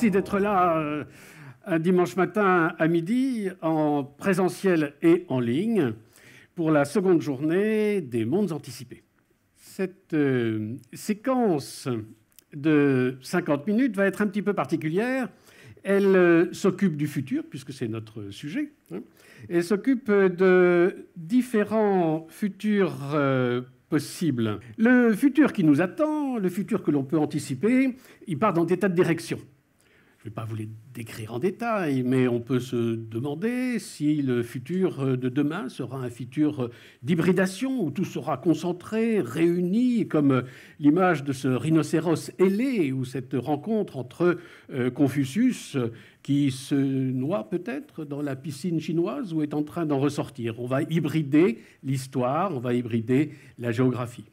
merci d'être là euh, un dimanche matin à midi en présentiel et en ligne pour la seconde journée des mondes anticipés. Cette euh, séquence de 50 minutes va être un petit peu particulière. Elle euh, s'occupe du futur, puisque c'est notre sujet. Hein. Elle s'occupe de différents futurs possibles. Le futur qui nous attend, le futur que l'on peut anticiper, il part dans des tas de directions vais pas vous les décrire en détail, mais on peut se demander si le futur de demain sera un futur d'hybridation où tout sera concentré, réuni, comme l'image de ce rhinocéros ailé ou cette rencontre entre euh, Confucius qui se noie peut-être dans la piscine chinoise ou est en train d'en ressortir. On va hybrider l'histoire, on va hybrider la géographie.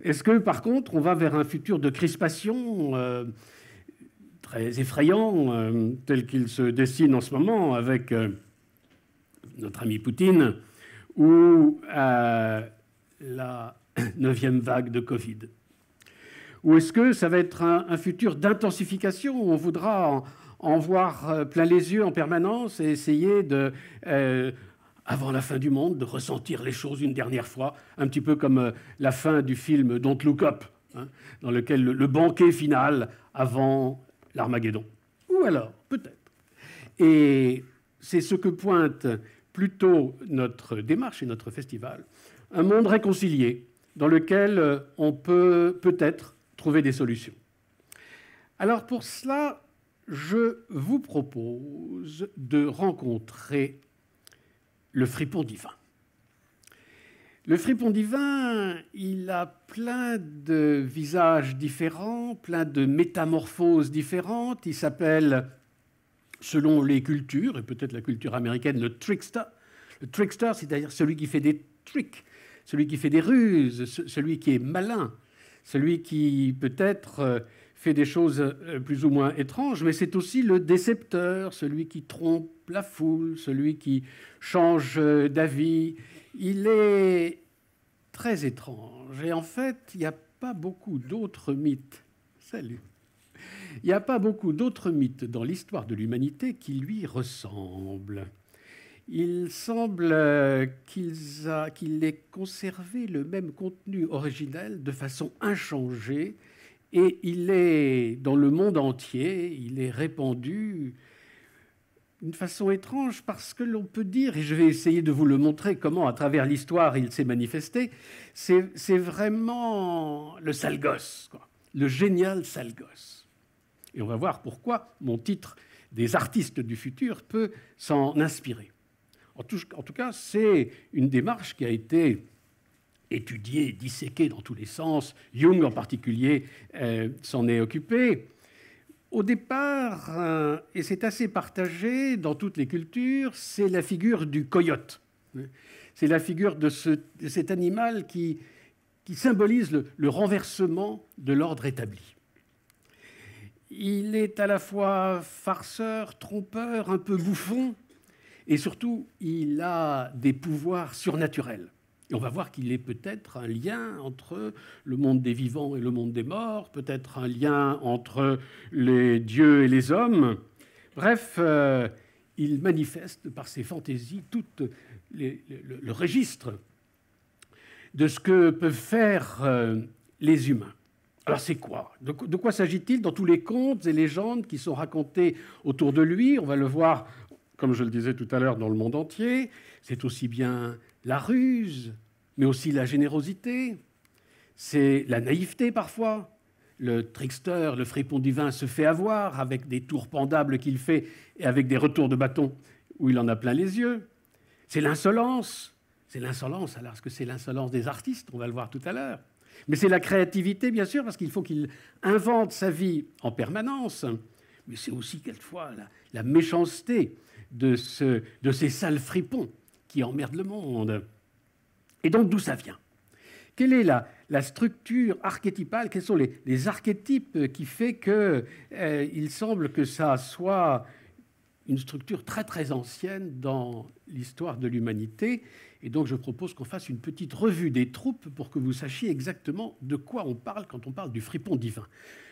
Est-ce que par contre on va vers un futur de crispation euh, très effrayant euh, tel qu'il se dessine en ce moment avec euh, notre ami Poutine ou euh, la neuvième vague de Covid Ou est-ce que ça va être un, futur d'intensification où on voudra en, voir plein les yeux en permanence et essayer de avant la fin du monde, de ressentir les choses une dernière fois, un petit peu comme la fin du film Don't Look Up, hein, dans lequel le, banquet final avant l'Armageddon. Ou alors, peut-être. Et c'est ce que pointe plutôt notre démarche et notre festival, un monde réconcilié dans lequel euh, on peut peut-être trouver des solutions. Alors pour cela, je vous propose de rencontrer le fripon divin. Le fripon divin, il a plein de visages différents, plein de métamorphoses différentes. Il s'appelle, selon les cultures, et peut-être la culture américaine, le trickster. Le trickster, c'est-à-dire celui qui fait des tricks, celui qui fait des ruses, celui qui est malin, celui qui peut-être euh, fait des choses euh, plus ou moins étranges, mais c'est aussi le décepteur, celui qui trompe la foule, celui qui change euh, d'avis il est très étrange. Et en fait, il n'y a pas beaucoup d'autres mythes. Salut. Il n'y a pas beaucoup d'autres mythes dans l'histoire de l'humanité qui lui ressemblent. Il semble euh, qu'il ait conservé le même contenu originel de façon inchangée et il est dans le monde entier, il est répandu d'une façon étrange parce que l'on peut dire, et je vais mm. essayer de vous le montrer comment à travers l'histoire il s'est manifesté, c'est vraiment le sale gosse, le génial sale gosse. Et on va voir pourquoi mon titre des artistes du futur peut s'en inspirer. En tout, cas, c'est une démarche qui a été étudiée, disséquée dans tous les sens. Jung en particulier euh, s'en est occupé. Au départ, euh, et c'est assez partagé dans toutes les cultures, c'est la figure du coyote. C'est la figure de, cet animal qui, symbolise le, le renversement de l'ordre établi. Il est à la fois farceur, trompeur, un peu bouffon, et surtout, il a des pouvoirs surnaturels on va voir qu'il est peut-être un lien entre le monde des vivants et le monde des morts, peut-être un lien entre les dieux et les hommes. Bref, euh, il manifeste par ses fantaisies tout le, registre de ce que peuvent faire euh, les humains. Alors c'est quoi de quoi s'agit-il dans tous les contes et légendes qui sont racontés autour de lui On va le voir, comme je le disais tout à l'heure, dans le monde entier. C'est aussi bien la ruse, mais aussi la générosité. C'est la naïveté parfois. Le trickster, le fripon divin se fait avoir avec des tours pendables qu'il fait et avec des retours de bâton où il en a plein les yeux. C'est l'insolence. C'est l'insolence, alors ce que c'est l'insolence des artistes, on va le voir tout à l'heure. Mais c'est la créativité, bien sûr, parce qu'il faut qu'il invente sa vie en permanence. Mais c'est aussi quelquefois la, méchanceté de, de ces sales fripons qui emmerde le monde. Et donc d'où ça vient Quelle est la, la structure archétypale Quels sont les, archétypes qui fait que euh, il semble que ça soit une structure très très ancienne dans l'histoire de l'humanité. Et donc je propose qu'on fasse une petite revue des troupes pour que vous sachiez exactement de quoi on parle quand on parle du fripon divin.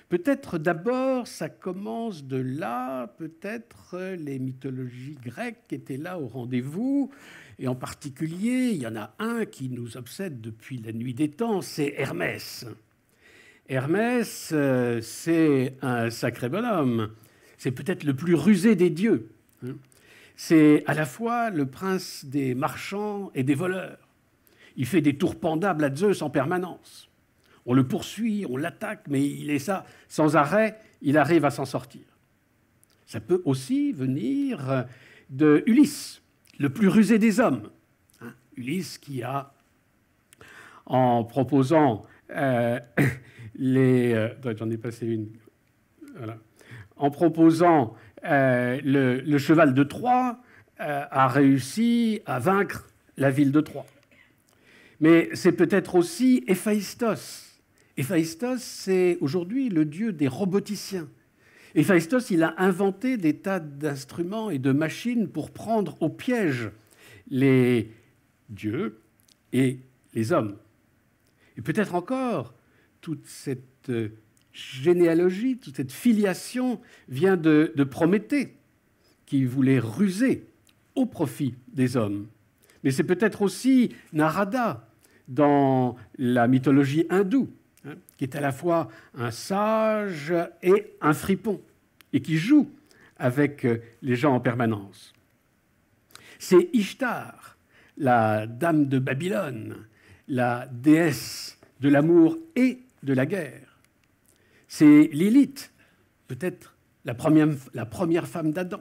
Peut-être d'abord ça commence de là, peut-être euh, les mythologies grecques étaient là au rendez-vous, et en particulier, il y en a un qui nous obsède depuis la nuit des temps, c'est Hermès. Hermès, euh, c'est un sacré bonhomme. C'est peut-être le plus rusé des dieux. Hein. C'est à la fois le prince des marchands et des voleurs. Il fait des tours pendables à Zeus en permanence. On le poursuit, on l'attaque, mais il est ça. Sans arrêt, il arrive à s'en sortir. Ça peut aussi venir de Ulysse le plus rusé des hommes. Hein, Ulysse qui a, en proposant euh, les... Euh, ai passé une. En proposant euh, le, le, cheval de Troie, a réussi à vaincre la ville de Troie. Mais c'est peut-être aussi Héphaïstos. Héphaïstos, c'est aujourd'hui le dieu des roboticiens. Héphaïstos, il a inventé des tas d'instruments et de machines pour prendre au piège les dieux et les hommes. Et peut-être encore, toute cette euh, généalogie, toute cette filiation vient de, de Prométhée, qui voulait ruser au profit des hommes. Mais c'est peut-être aussi Narada dans la mythologie hindoue, qui est à la fois un sage et un fripon, et qui joue avec euh, les gens en permanence. C'est Ishtar, la dame de Babylone, la déesse de l'amour et de la guerre. C'est Lilith, peut-être la première, la première femme d'Adam.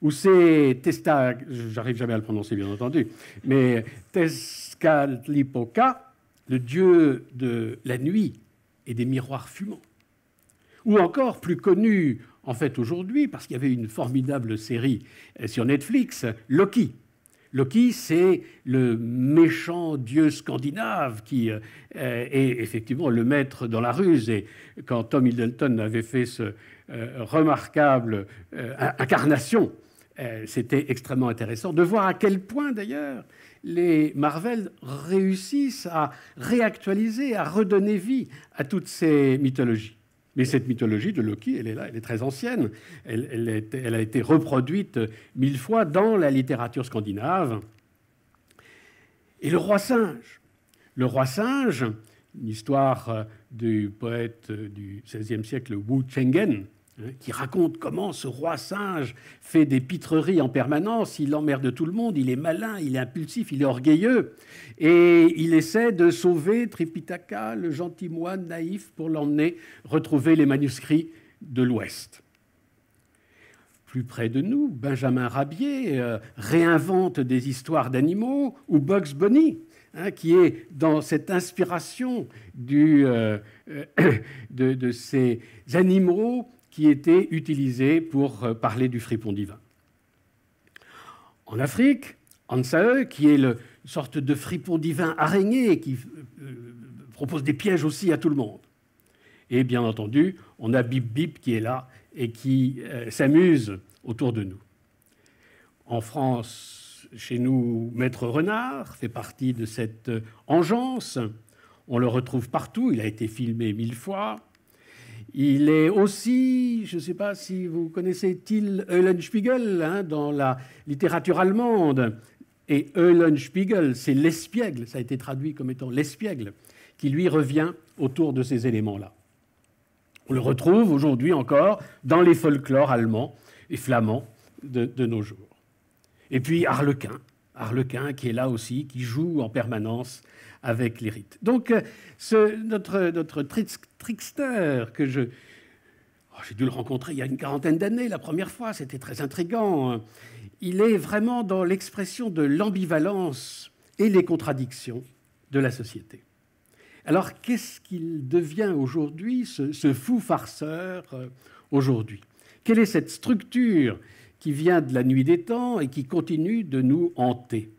Ou c'est Testa, j'arrive jamais à le prononcer bien entendu, mais Tescalipoca, de dieu de la nuit et des miroirs fumants. Ou encore, plus connu en fait aujourd'hui, parce qu'il y avait une formidable série euh, sur Netflix, Loki. Loki, c'est le méchant dieu scandinave qui euh, euh, est effectivement le maître dans la ruse. Et quand Tom Hiddleston avait fait ce remarquable incarnation, c'était extrêmement intéressant de voir à quel point d'ailleurs les Marvel réussissent à réactualiser, à redonner vie à toutes ces mythologies. Mais cette mythologie de Loki, elle est très ancienne. Elle, a, été, reproduite mille fois dans la littérature scandinave. Et le roi singe. Le roi singe, une histoire euh, du poète euh, du XVIe siècle Wu Chengen, qui raconte comment ce roi singe fait des pitreries en permanence, il emmerde tout le monde, il est malin, il est impulsif, il est orgueilleux, et il essaie de sauver Tripitaka, le gentil moine naïf, pour l'emmener retrouver les manuscrits de l'Ouest. Plus près de nous, Benjamin Rabier euh, réinvente des histoires d'animaux, ou Bugs Bunny, hein, qui est dans cette inspiration euh, euh, de, de, ces animaux qui était utilisé pour euh, parler du fripon divin. En Afrique, Ansae, qui est le, une sorte de fripon divin araignée qui euh, euh, propose des pièges aussi à tout le monde. Et bien entendu, on a Bip Bip qui est là et qui s'amuse autour de nous. En France, chez nous, Maître Renard fait partie de cette engeance. On le retrouve partout, il a été filmé mille fois. Il est aussi, je ne sais pas si vous connaissez t il Eulenspiegel hein, dans la littérature allemande. Et Eulenspiegel, c'est l'espiègle, ça a été traduit comme étant l'espiègle, qui lui revient autour de ces éléments-là. On le retrouve aujourd'hui encore dans les folklores allemands et flamands de, de nos jours. Et puis Harlequin, Harlequin qui est là aussi, qui joue en permanence avec les rites. Donc, euh, ce, notre, notre trickster que je. Oh, j'ai dû le rencontrer il y a une quarantaine d'années, la première fois, c'était très intrigant. Hein. Il est vraiment dans l'expression de l'ambivalence et les contradictions de la société. Alors, qu'est-ce qu'il devient aujourd'hui, ce, ce, fou farceur, euh, aujourd'hui Quelle est cette structure qui vient de la nuit des temps et qui continue de nous hanter.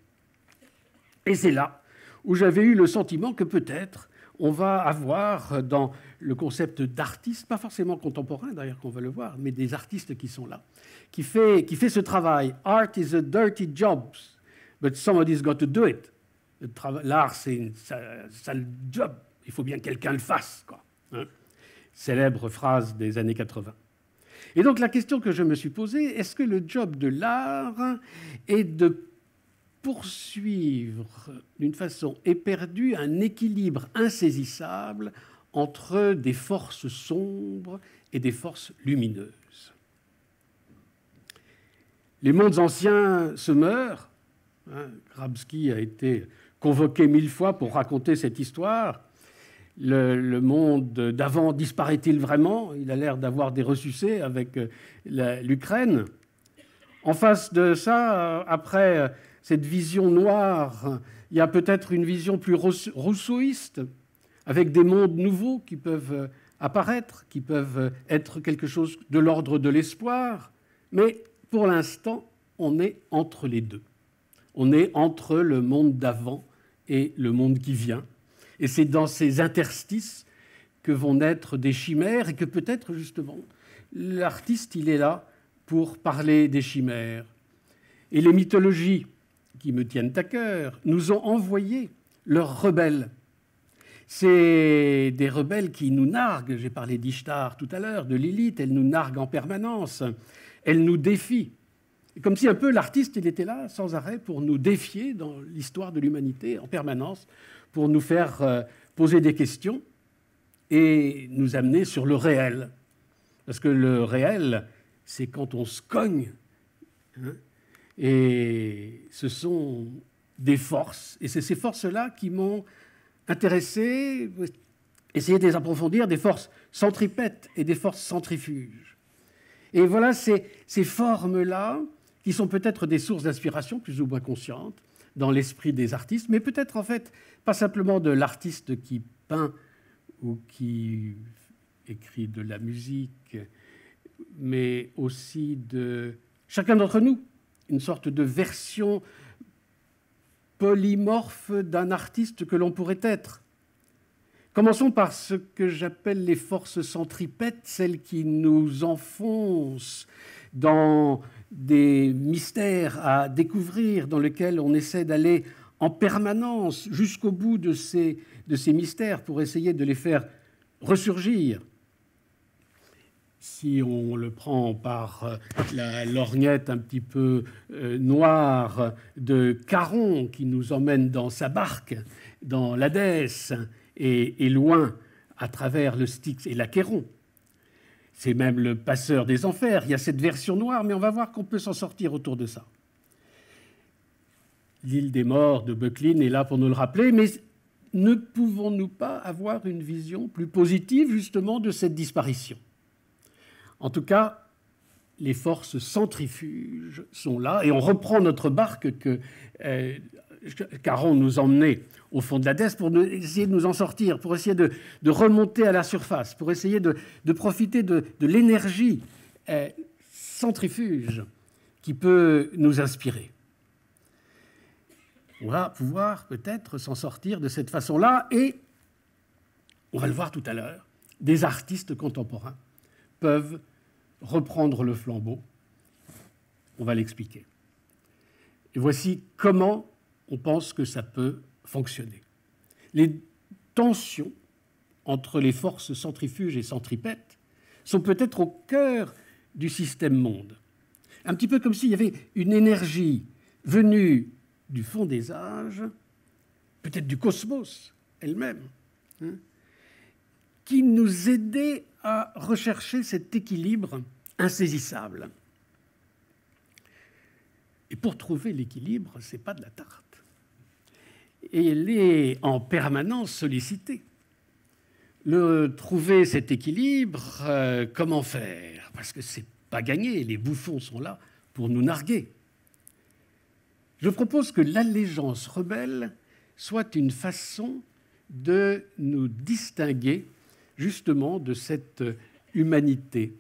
Et c'est là où j'avais eu le sentiment que peut-être on va avoir dans le concept d'artiste, pas forcément contemporain d'ailleurs qu'on va le voir, mais des artistes qui sont là, qui fait, qui fait ce travail. Art is a dirty job, but somebody's got to do it. L'art, c'est un sale, job, il faut bien quelqu'un le fasse. Quoi. Hein. Célèbre phrase des années 80. Et donc la question que je me suis posée, est-ce que le job de l'art est de poursuivre d'une façon éperdue un équilibre insaisissable entre des forces sombres et des forces lumineuses. Les mondes anciens se meurent. Hein, Grabsky a été convoqué mille fois pour raconter cette histoire le, monde d'avant disparaît-il vraiment Il a l'air d'avoir des ressuscés avec euh, l'Ukraine. En face de ça, euh, après euh, cette vision noire, il y a peut-être une vision plus rousseauiste, avec des mondes nouveaux qui peuvent apparaître, qui peuvent être quelque chose de l'ordre de l'espoir. Mais pour l'instant, on est entre les deux. On est entre le monde d'avant et le monde qui vient. Et c'est dans ces interstices que vont naître des chimères et que peut-être justement l'artiste, il est là pour parler des chimères. Et les mythologies qui me tiennent à cœur nous ont envoyé leurs rebelles. C'est des rebelles qui nous narguent. J'ai parlé d'Ishtar tout à l'heure, de Lilith. Elle nous nargue en permanence. Elle nous défie. Comme si un peu l'artiste, il était là sans arrêt pour nous défier dans l'histoire de l'humanité en permanence pour nous faire euh, poser des questions et nous amener sur le réel. Parce que le réel, c'est quand on se cogne. Hein, et ce sont des forces. Et c'est ces forces-là qui m'ont intéressé, essayer de les approfondir, des forces centripètes et des forces centrifuges. Et voilà ces, ces formes-là, qui sont peut-être des sources d'inspiration plus ou moins conscientes, dans l'esprit des artistes, mais peut-être en fait pas simplement de l'artiste qui peint ou qui écrit de la musique, mais aussi de chacun d'entre nous, une sorte de version polymorphe d'un artiste que l'on pourrait être. Commençons par ce que j'appelle les forces centripètes, celles qui nous enfoncent dans des mystères à découvrir, dans lesquels on essaie d'aller en permanence jusqu'au bout de ces, de ces mystères pour essayer de les faire ressurgir. Si on le prend par euh, la lorgnette un petit peu euh, noire de Caron qui nous emmène dans sa barque, dans l'Hadès et, et, loin à travers le Styx et l'Achéron, c'est même le passeur des enfers. Il y a cette version noire, mais on va voir qu'on peut s'en sortir autour de ça. L'île des morts de Bucklin est là pour nous le rappeler, mais ne pouvons-nous pas avoir une vision plus positive justement de cette disparition En tout cas, les forces centrifuges sont là et on reprend notre barque que euh, Caron nous emmenait au fond de la l'Hadès pour essayer de nous en sortir, pour essayer de, remonter à la surface, pour essayer de, profiter de, l'énergie euh, centrifuge qui peut nous inspirer. On va pouvoir peut-être s'en sortir de cette façon-là et, on va le voir tout à l'heure, des artistes contemporains peuvent reprendre le flambeau. On va l'expliquer. Et voici comment on pense que ça peut fonctionner. Les tensions entre les forces centrifuges et centripètes sont peut-être au cœur du système monde. Un petit peu comme s'il y avait une énergie venue du fond des âges, peut-être du cosmos elle-même, hein, qui nous aidait à rechercher cet équilibre insaisissable. Et pour trouver l'équilibre, ce n'est pas de la tarte et elle est en permanence sollicitée. Le, trouver cet équilibre, euh, comment faire Parce que n'est pas gagné, les bouffons sont là pour nous narguer. Je propose que l'allégeance rebelle soit une façon de nous distinguer justement de cette humanité.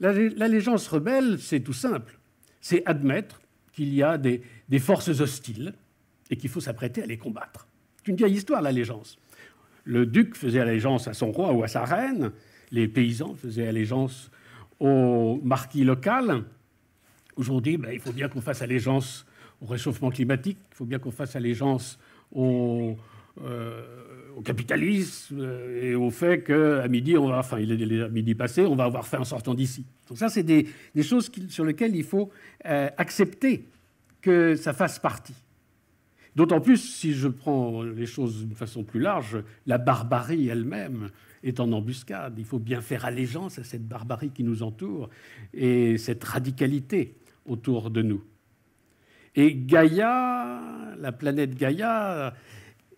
L'allégeance rebelle, c'est tout simple. C'est admettre qu'il y a des, forces hostiles et qu'il faut s'apprêter à les combattre. C'est une vieille histoire, l'allégeance. Le duc faisait allégeance à son roi ou à sa reine, les paysans faisaient allégeance au marquis local. Aujourd'hui, ben, il faut bien qu'on fasse allégeance au réchauffement climatique, il faut bien qu'on fasse allégeance au, euh, capitalisme euh, et au fait qu'à midi, on va, enfin, il est midi passé, on va avoir fait en sortant d'ici. Donc ça, c'est des, choses sur lesquelles il faut euh, accepter que ça fasse partie. D'autant plus si je prends les choses d'une façon plus large, la barbarie elle-même est en embuscade. Il faut bien faire allégeance à cette barbarie qui nous entoure et cette radicalité autour de nous. Et Gaïa, la planète Gaïa,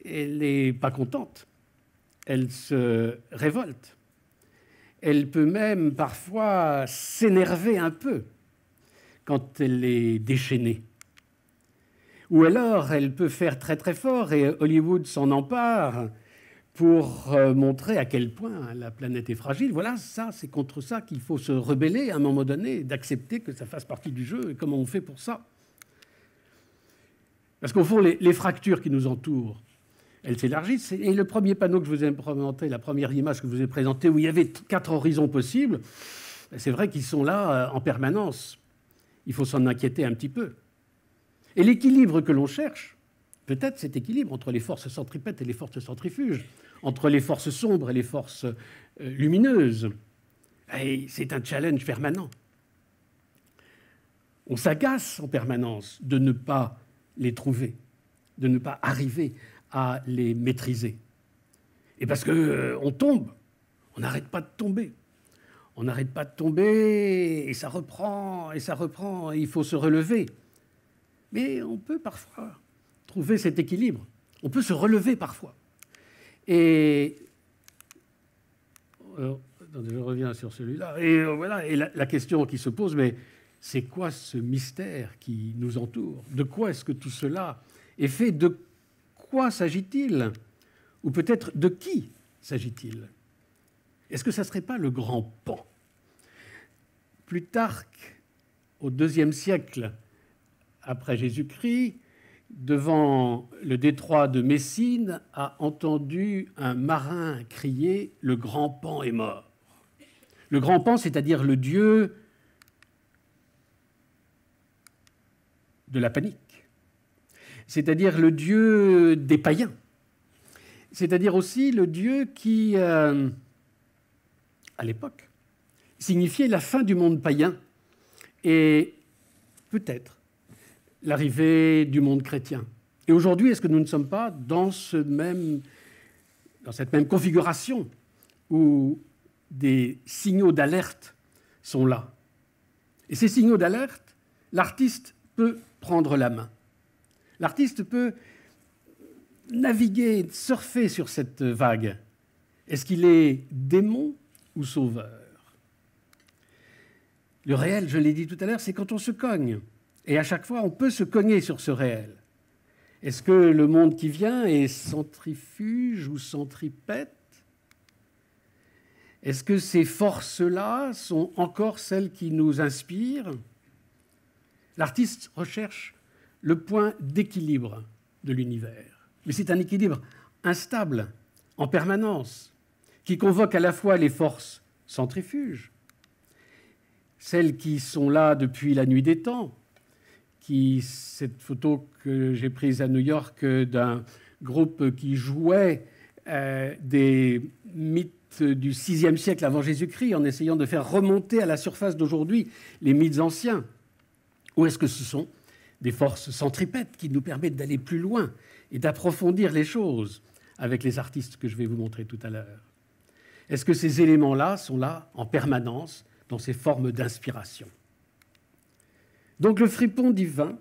elle n'est pas contente. Elle se révolte. Elle peut même parfois s'énerver un peu quand elle est déchaînée. Ou alors, elle peut faire très très fort et Hollywood s'en empare pour euh, montrer à quel point la planète est fragile. Voilà, ça, c'est contre ça qu'il faut se rebeller à un moment donné, d'accepter que ça fasse partie du jeu et comment on fait pour ça. Parce qu'au fond, les fractures qui nous entourent, elles s'élargissent. Et le premier panneau que je vous ai présenté, la première image que je vous ai présentée, où il y avait quatre horizons possibles, c'est vrai qu'ils sont là euh, en permanence. Il faut s'en inquiéter un petit peu. Et l'équilibre que l'on cherche, peut-être cet équilibre entre les forces centripètes et les forces centrifuges, entre les forces sombres et les forces euh, lumineuses, eh, c'est un challenge permanent. On s'agace en permanence de ne pas les trouver, de ne pas arriver à les maîtriser. Et parce qu'on euh, on tombe, on n'arrête pas de tomber. On n'arrête pas de tomber et ça reprend et ça reprend et il faut se relever. Mais on peut parfois trouver cet équilibre. On peut se relever parfois. Et. Euh, je reviens sur celui-là. Et euh, voilà, la, question qui se pose, mais c'est quoi ce mystère qui nous entoure De quoi est-ce que tout cela est fait De quoi s'agit-il Ou peut-être de qui s'agit-il Est-ce que ça ne serait pas le grand pan Plutarque, au IIe siècle, après Jésus-Christ, devant le détroit de Messine, a entendu un marin crier Le grand pan est mort. Le grand pan, c'est-à-dire le dieu de la panique, c'est-à-dire le dieu des païens, c'est-à-dire aussi le dieu qui, euh, à l'époque, signifiait la fin du monde païen et peut-être l'arrivée du monde chrétien. Et aujourd'hui, est-ce que nous ne sommes pas dans, même, dans cette même configuration où des signaux d'alerte sont là Et ces signaux d'alerte, l'artiste peut prendre la main. L'artiste peut naviguer, surfer sur cette vague. Est-ce qu'il est démon ou sauveur Le réel, je l'ai dit tout à l'heure, c'est quand on se cogne, et à chaque fois, on peut se cogner sur ce réel. Est-ce que le monde qui vient est centrifuge ou centripète Est-ce que ces forces-là sont encore celles qui nous inspirent L'artiste recherche le point d'équilibre de l'univers. Mais c'est un équilibre instable, en permanence, qui convoque à la fois les forces centrifuges, celles qui sont là depuis la nuit des temps, cette photo que j'ai prise à New York euh, d'un groupe qui jouait euh, des mythes du VIe siècle avant Jésus-Christ en essayant de faire remonter à la surface d'aujourd'hui les mythes anciens. Ou est-ce que ce sont des forces centripètes qui nous permettent d'aller plus loin et d'approfondir les choses avec les artistes que je vais vous montrer tout à l'heure Est-ce que ces éléments-là sont là en permanence dans ces formes d'inspiration donc le fripon divin,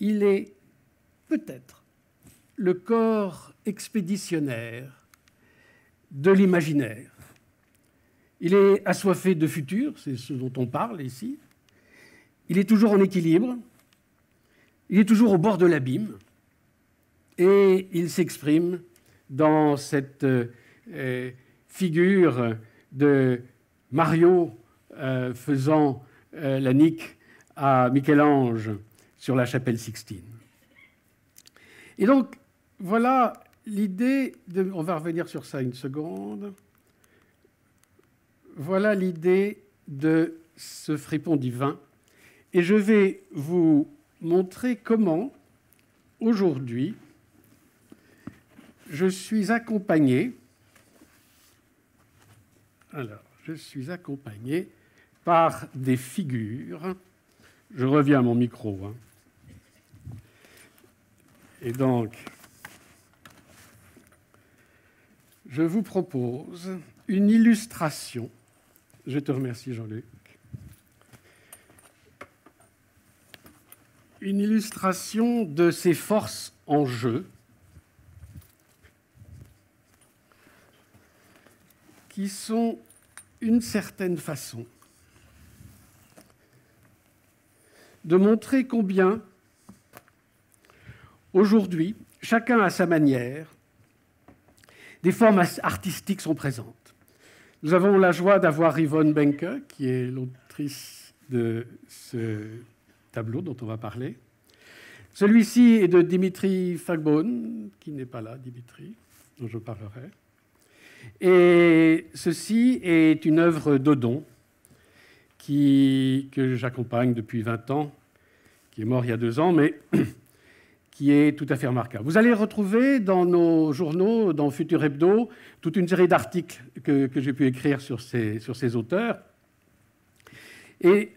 il est peut-être le corps expéditionnaire de l'imaginaire. Il est assoiffé de futur, c'est ce dont on parle ici. Il est toujours en équilibre, il est toujours au bord de l'abîme, et il s'exprime dans cette euh, figure de Mario euh, faisant euh, la nique à Michel-Ange sur la chapelle Sixtine. Et donc, voilà l'idée de. On va revenir sur ça une seconde. Voilà l'idée de ce fripon divin. Et je vais vous montrer comment, aujourd'hui, je suis accompagné. Alors, je suis accompagné par des figures. Je reviens à mon micro. Hein. Et donc, je vous propose une illustration. Je te remercie, Jean-Luc. Une illustration de ces forces en jeu qui sont, une certaine façon, de montrer combien, aujourd'hui, chacun à sa manière, des formes artistiques sont présentes. Nous avons la joie d'avoir Yvonne Benke, qui est l'autrice de ce tableau dont on va parler. Celui-ci est de Dimitri Fagbon, qui n'est pas là, Dimitri, dont je parlerai. Et ceci est une œuvre d'Odon, qui, que j'accompagne depuis 20 ans, qui est mort il y a deux ans, mais qui est tout à fait remarquable. Vous allez retrouver dans nos journaux, dans Futur Hebdo, toute une série d'articles que, j'ai pu écrire sur ces, auteurs. Et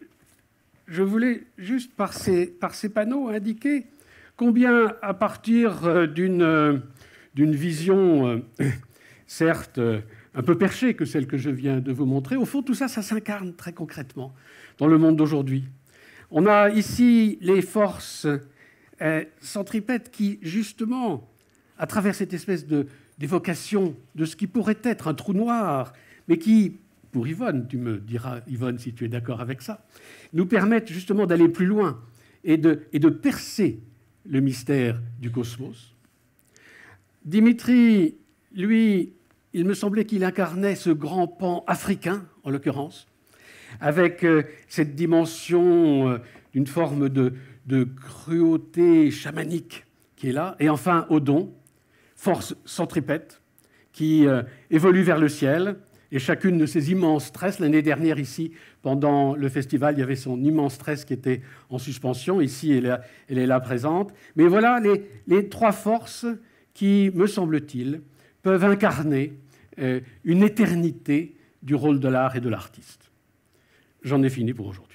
je voulais juste, par ces panneaux, indiquer combien, à partir euh, euh, d'une vision, euh, certes, un peu perchée que celle que je viens de vous montrer, au fond, tout ça, ça s'incarne très concrètement dans le monde d'aujourd'hui. On a ici les forces euh, centripètes qui, justement, à travers cette espèce de, d'évocation de ce qui pourrait être un trou noir, mais qui, pour Yvonne, tu me diras, Yvonne, si tu es d'accord avec ça, nous permettent justement d'aller plus loin et de, et de percer le mystère du cosmos. Dimitri, lui, il me semblait qu'il incarnait ce grand pan africain, en l'occurrence, avec euh, cette dimension euh, d'une forme de, de cruauté chamanique qui est là, et enfin Odon, force centripète, qui euh, évolue vers le ciel, et chacune de ces immenses tresses, l'année dernière ici, pendant le festival, il y avait son immense tresse qui était en suspension, ici elle, elle est là présente, mais voilà les, les trois forces qui, me semble-t-il, peuvent incarner euh, une éternité du rôle de l'art et de l'artiste. J'en ai fini pour aujourd'hui.